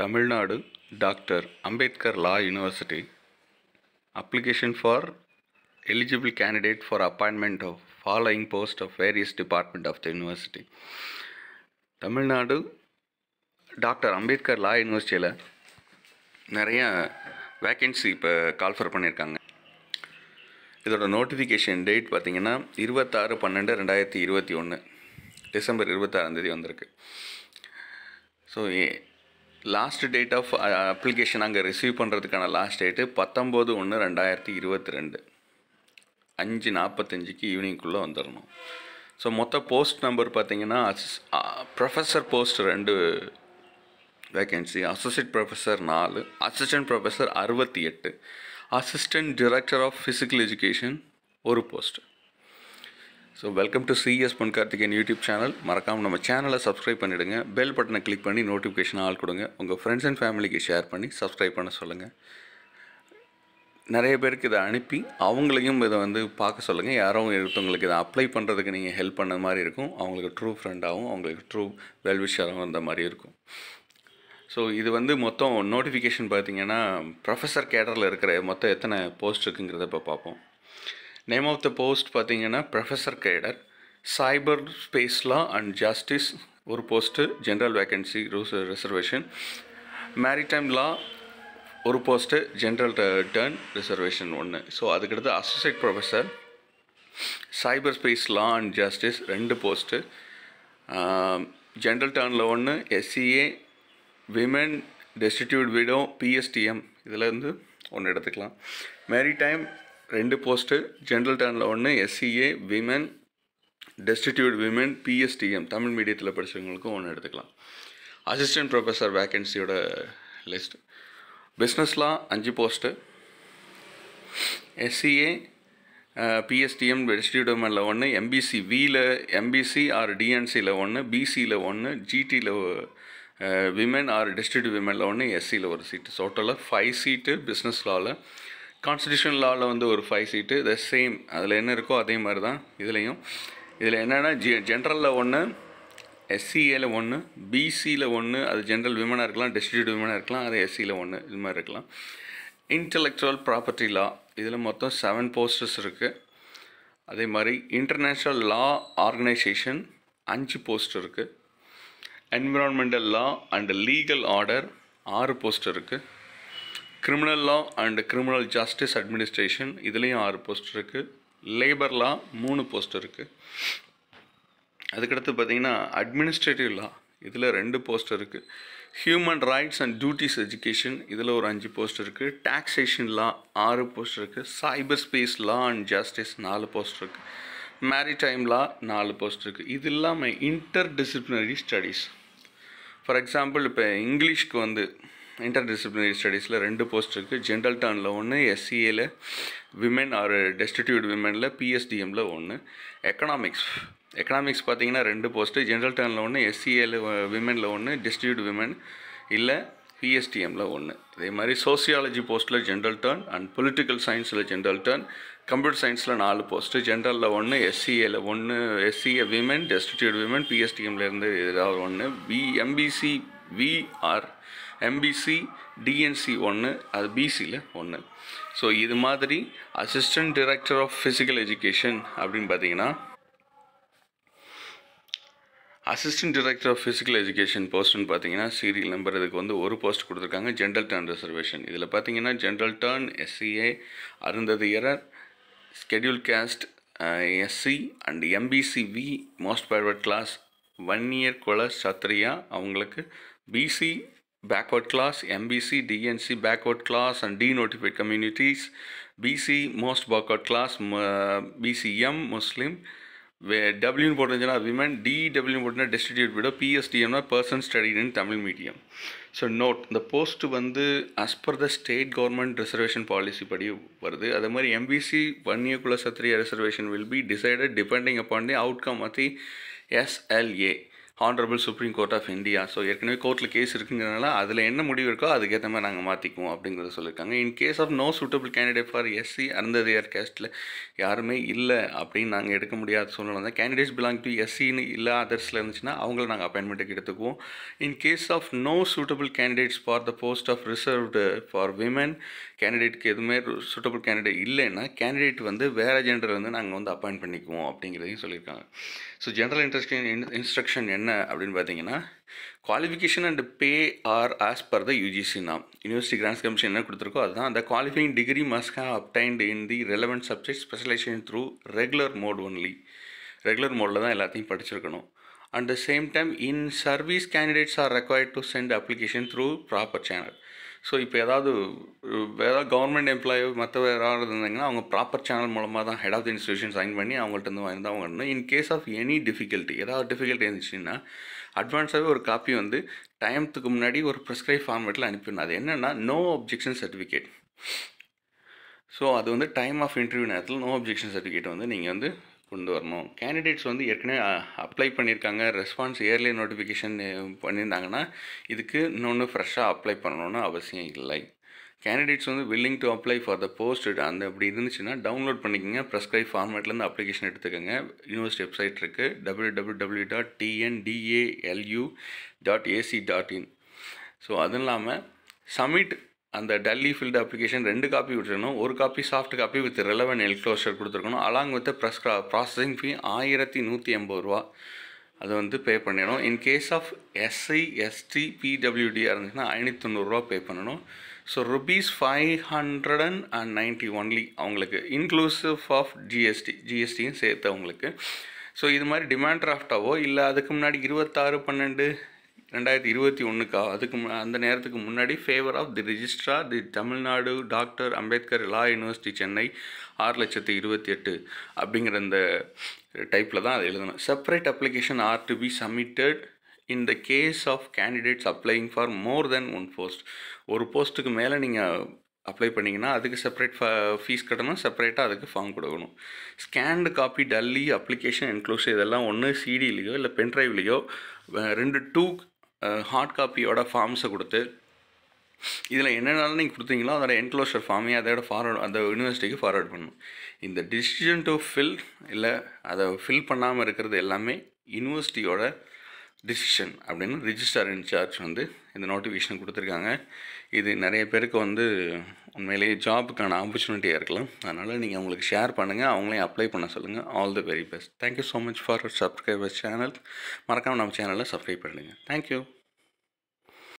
Tamil Nadu doctor Ambedkar law university application for eligible candidate for appointment of following post of various department of the university Tamil Nadu doctor Ambedkar law யூனிவர்சிட்டியில் நிறைய vacancy இப்போ call for பண்ணியிருக்காங்க இதோட notification date பார்த்திங்கன்னா இருபத்தாறு பன்னெண்டு ரெண்டாயிரத்தி இருபத்தி ஒன்று டிசம்பர் இருபத்தாறாந்தேதி வந்திருக்கு so last date of application அங்கே ரிசீவ் பண்ணுறதுக்கான லாஸ்ட் டேட்டு பத்தொம்போது ஒன்று ரெண்டாயிரத்தி இருபத்தி ரெண்டு அஞ்சு நாற்பத்தஞ்சுக்கு ஈவினிங்குள்ளே வந்துடணும் ஸோ மொத்த போஸ்ட் நம்பர் பார்த்திங்கன்னா ப்ரொஃபஸர் போஸ்ட் ரெண்டு வேகன்சி அசோசியேட் ப்ரொஃபஸர் நாலு அசிஸ்டன்ட் ப்ரொஃபஸர் அறுபத்தி எட்டு assistant director of physical education ஒரு post so welcome to C S Pon Karthikeyan YouTube channel மறக்காமல் நம்ம சேனலை சப்ஸ்கிரைப் பண்ணிவிடுங்க பெல் பட்டனை கிளிக் பண்ணி நோட்டிஃபிகேஷன் ஆள் கொடுங்க உங்கள் ஃப்ரெண்ட்ஸ் அண்ட் ஃபேமிலிக்கு ஷேர் பண்ணி சப்ஸ்கிரைப் பண்ண சொல்லுங்கள் நிறைய பேருக்கு இதை அனுப்பி அவங்களையும் இதை வந்து பார்க்க சொல்லுங்கள் யாரோ எடுத்தவங்களுக்கு இதை அப்ளை பண்ணுறதுக்கு நீங்கள் ஹெல்ப் பண்ண மாதிரி இருக்கும் அவங்களுக்கு ட்ரூ ஃப்ரெண்டாகவும் அவங்களுக்கு ட்ரூ வெல்விஷராகவும் வந்த மாதிரி இருக்கும் ஸோ இது வந்து மொத்தம் நோட்டிஃபிகேஷன் பார்த்தீங்கன்னா ப்ரொஃபஸர் கேடரில் இருக்கிற மொத்தம் எத்தனை போஸ்ட் இருக்குங்கிறத இப்போ பார்ப்போம் நேம் ஆஃப் த போஸ்ட் பார்த்தீங்கன்னா professor cadre cyber space law and justice ஒரு போஸ்ட்டு ஜென்ரல் வேக்கன்சி ரூஸ் ரிசர்வேஷன் மேரிடைம் லா ஒரு போஸ்ட்டு ஜென்ரல் டர்ன் ரிசர்வேஷன் ஒன்று ஸோ அதுக்கடுத்து associate professor cyber space law and justice ரெண்டு போஸ்ட்டு ஜென்ரல் டர்னில் ஒன்று S C A women destitute widow P S T M இதிலேருந்து ஒன்று எடுத்துக்கலாம் மேரி டைம் ரெண்டு போஸ்ட்டு ஜென்ரல் டேனில் ஒன்று S C A women destitute women P S T M Tamil மீடியத்தில் படித்தவங்களுக்கும் ஒன்று எடுத்துக்கலாம் அசிஸ்டன்ட் ப்ரொஃபஸர் வேக்கன்சியோட லிஸ்ட் பிஸ்னஸ்லாம் அஞ்சு போஸ்ட்டு எஸ்சிஏ பிஎஸ்டிஎம் விமனில் ஒன்று எம்பிசி வியில் எம்பிசி ஆர் டிஎன்சியில் ஒன்று பிசியில் ஒன்று ஜிடியில் விமன் ஆர் டெஸ்டிடியூட் விமனில் ஒன்று எஸ்சியில் ஒரு சீட்டு டோட்டலாக ஃபைவ் சீட்டு பிஸ்னஸ் லாவில் கான்ஸ்டியூஷன் லாவில் வந்து ஒரு ஃபைவ் சீட்டு த சேம் அதில் என்ன இருக்கோ அதே மாதிரி தான் இதுலேயும் இதில் என்னென்னா ஜெ ஜென்ரலில் ஒன்று எஸ்சிஏல ஒன்று பிசியில் ஒன்று அது ஜென்ரல் விமனாக இருக்கலாம் டெஸ்டியூட் விமனாக இருக்கலாம் அது எஸ்சியில் ஒன்று இது மாதிரி இருக்கலாம் இன்டலெக்சுவல் ப்ராப்பர்ட்டி லா இதில் மொத்தம் செவன் போஸ்டர்ஸ் இருக்குது அதே மாதிரி இன்டர்நேஷ்னல் லா ஆர்கனைசேஷன் அஞ்சு போஸ்ட் இருக்குது environmental law and legal order ஆறு போஸ்ட் இருக்குது criminal law and criminal justice administration இதுலேயும் ஆறு போஸ்ட் இருக்குது லேபர் லா மூணு போஸ்ட் இருக்குது அதுக்கடுத்து பார்த்திங்கன்னா அட்மினிஸ்ட்ரேட்டிவ் லா இதில் ரெண்டு போஸ்ட் இருக்குது human rights and duties education இதில் ஒரு அஞ்சு போஸ்ட் இருக்குது டாக்ஸேஷன் லா ஆறு போஸ்ட் இருக்குது cyber space law and justice நாலு போஸ்ட் இருக்குது மேரிடைம் லா நாலு போஸ்ட் இருக்குது இது இல்லாமல் inter disciplinary studies for example இப்போ இங்கிலீஷ்க்கு வந்து இன்டர் டிசிப்ளினரி ஸ்டடீஸில் ரெண்டு போஸ்ட் இருக்குது ஜென்ரல் டர்னில் ஒன்று எஸ்சிஏல விமென் ஆர் டெஸ்டிடியூட் விமெனில் பிஎஸ்டிஎம்மில் ஒன்று எக்கனாமிக்ஸ் எக்கனாமிக்ஸ் பார்த்தீங்கன்னா ரெண்டு போஸ்ட்டு ஜென்ரல் டர்னில் ஒன்று எஸ்சிஏல விமெனில் ஒன்று டெஸ்டிடியூட் விமன் இல்லை பிஎஸ்டிஎம்மில் ஒன்று இதே மாதிரி சோசியாலஜி போஸ்ட்டில் ஜென்ரல் டர்ன் அண்ட் பொலிட்டிக்கல் சயின்ஸில் ஜென்ரல் டர்ன் கம்ப்யூட்டர் சயின்ஸில் நாலு போஸ்ட்டு ஜென்ரலில் ஒன்று எஸ்சிஏல ஒன்று எஸ்சிஏ விமென் டெஸ்டிடியூட் விமன் பிஎஸ்டிஎம்லேருந்து ஏதாவது ஒன்று பிஎம்பிசி விஆர் எம்பிசி டிஎன்சி ஒன்று அது பிசியில் ஒன்று ஸோ இது மாதிரி assistant director of physical education அப்படின்னு பார்த்தீங்கன்னா assistant director of physical education போஸ்ட்னு பார்த்தீங்கன்னா சீரியல் நம்பர் இதுக்கு வந்து ஒரு போஸ்ட் கொடுத்துருக்காங்க ஜென்ரல் டர்ன் ரிசர்வேஷன் இதில் பார்த்தீங்கன்னா ஜென்ரல் டர்ன் எஸ்சிஏ அருந்தது Arunthathiyar scheduled caste S C and வி most private class one year கொல சத்ரியா அவங்களுக்கு B C backward class, MBC, DNC backward class and denotified communities, BC most backward class, BCM uh, Muslim, டபிள்யூன்னு போட்டுருந்துச்சுன்னா women DW போட்டுனா டெஸ்டிடியூட் விட பிஎஸ்டிஎம்னா person studied in Tamil medium so note இந்த போஸ்ட் வந்து as per the state government reservation policy படி வருது அதே மாதிரி MBC Vanniyakula Kshatriya reservation will be decided depending upon the outcome of the SLA honourable supreme court of India so ஏற்கனவே கோர்ட்டில் case இருக்குங்கிறனால அதில் என்ன முடிவு இருக்கோ அதுக்கேற்ற மாதிரி நாங்கள் மாற்றிக்குவோம் அப்படிங்கிறத சொல்லியிருக்காங்க in case of no suitable candidate for SC Arunthathiyar கேஸ்ட்டில் யாருமே இல்லை அப்படின்னு நாங்கள் எடுக்க முடியாத சூழ்நிலை தான் கேண்டிடேட்ஸ் பிலாங் டு எஸ்சின்னு இல்லை அதர்ஸில் இருந்துச்சுன்னா அவங்கள நாங்கள் அப்பாயின்மெண்ட்டுக்கு எடுத்துக்குவோம் in case of no suitable candidates for the post of reserved for women கேண்டிடேட்டுக்கு எதுவுமே சூட்டபிள் கேண்டிடேட் இல்லைன்னா கேண்டிடேட் வந்து வேறு ஜெண்டர் வந்து நாங்கள் வந்து அப்பாயின்ட் பண்ணிக்குவோம் அப்படிங்கிறதையும் சொல்லியிருக்காங்க ஸோ ஜென்ரல் இன்ட்ரெஸ்ட் இன்ஸ்ட்ரக்ஷன் என்ன என்ன அப்படின்னு பார்த்தீங்கன்னா qualification and pay are as per the UGC நாம் யூனிவர்சிட்டி கிராண்ட்ஸ் கமிஷன் என்ன கொடுத்துருக்கோ அதுதான் அந்த qualifying degree must have obtained in the relevant subject specialisation through regular mode only regular மோடில் தான் எல்லாத்தையும் படிச்சிருக்கணும் at the same time in service candidates are required to send application through proper channel so இப்போ ஏதாவது வேறு government employee மற்ற வேறு யாராவது இருந்தாங்கன்னா அவங்க ப்ராப்பர் சேனல் மூலமாக தான் head of the institution sign பண்ணி இருந்து வாங்கி தான் வாங்கணும் in case of any difficulty ஏதாவது டிஃபிகல்ட்டி இருந்துச்சுன்னா அட்வான்ஸாகவே ஒரு காப்பி வந்து டைம்த்துக்கு முன்னாடி ஒரு ப்ரிஸ்கிரைப் ஃபார்மேட்டில் அனுப்பிடணும் அது என்னென்னா நோ அப்ஜெக்ஷன் சர்டிஃபிகேட் ஸோ அது வந்து டைம் ஆஃப் இன்டர்வியூ நேரத்தில் நோ அப்ஜெக்ஷன் சர்டிஃபிகேட் வந்து நீங்கள் வந்து கொண்டு வரணும் கேண்டிடேட்ஸ் வந்து ஏற்கனவே அப்ளை பண்ணியிருக்காங்க ரெஸ்பான்ஸ் இயர்லி நோட்டிஃபிகேஷன் பண்ணியிருந்தாங்கன்னா இதுக்கு இன்னொன்று ஃப்ரெஷ்ஷாக அப்ளை பண்ணணும்னு அவசியம் இல்லை கேண்டிடேட்ஸ் வந்து willing to apply for the post அந்த அப்படி இருந்துச்சுன்னா டவுன்லோட் பண்ணிக்கோங்க ப்ரெஸ்கிரைப் ஃபார்மேட்லேருந்து அப்ளிகேஷன் எடுத்துக்கோங்க யூனிவர்சிட்டி வெப்சைட் இருக்குது W W W dot TNDALU dot AC dot in so அதுவும் இல்லாமல் சமிட் அந்த டல்லி ஃபீல்டு அப்ளிகேஷன் ரெண்டு காப்பி விட்டுருக்கணும் ஒரு copy soft copy with relevant enclosure கொடுத்துருக்கணும் along with press processing fee ஆயிரத்தி நூற்றி எண்பது ரூபா அது வந்து பே பண்ணிடணும் in case of SI ST PWDR இருந்துச்சுன்னா ஐநூற்றி தொண்ணூறுரூவா பே பண்ணணும் so rupees five hundred and ninety only அவங்களுக்கு இன்க்ளூசிவ் ஆஃப் ஜிஎஸ்டி ஜிஎஸ்டியும் சேர்த்து அவங்களுக்கு ஸோ இது மாதிரி டிமாண்ட் ட்ராஃப்டாவோ இல்லை அதுக்கு முன்னாடி இருபத்தாறு பன்னெண்டு ரெண்டாயிரத்தி இருபத்தி ஒன்றுக்கா அதுக்கு அந்த நேரத்துக்கு முன்னாடி favour of the registrar the Tamil Nadu doctor Ambedkar law university Chennai ஆறு லட்சத்து இருபத்தி எட்டு அப்படிங்கிற அந்த டைப்பில் தான் அதை எழுதணும் separate application are to be submitted in the case of candidates applying for more than one post ஒரு போஸ்ட்டுக்கு மேலே நீங்கள் அப்ளை பண்ணிங்கன்னா அதுக்கு செப்பரேட் ஃபீஸ் கட்டணும் செப்பரேட்டாக அதுக்கு ஃபார்ம் கொடுக்கணும் scanned copy duly application includes இதெல்லாம் ஒன்று சிடிலேயோ இல்லை பென்ட்ரைவ்லேயோ ரெண்டு டூ ஹார்ட் காப்பியோட ஃபார்ம்ஸை கொடுத்து இதில் என்னென்னாலும் நீங்கள் கொடுத்தீங்களோ அதோட என்க்ளோஷர் ஃபார்மே அதோட ஃபார்வர்ட் அந்த யூனிவர்சிட்டிக்கு ஃபார்வர்ட் பண்ணணும் இந்த டிசிஷன் டு ஃபில் இல்லை அதை ஃபில் பண்ணாமல் இருக்கிறது எல்லாமே யூனிவர்சிட்டியோட டிசிஷன் அப்படின்னு ரிஜிஸ்டர் இன்சார்ஜ் வந்து இந்த நோட்டிஃபிகேஷன் கொடுத்துருக்காங்க இது நிறைய பேருக்கு வந்து உண்மையிலேயே ஜாபுக்கான ஆப்பர்ச்சுனிட்டியாக இருக்கலாம் அதனால் நீங்கள் அவங்களுக்கு ஷேர் பண்ணுங்கள் அவங்களையும் அப்ளை பண்ண சொல்லுங்கள் all the very best thank you so much for subscriber channel மறக்காமல் நம்ம சேனலில் சப்ஸ்கிரைப் பண்ணுங்கள் தேங்க்யூ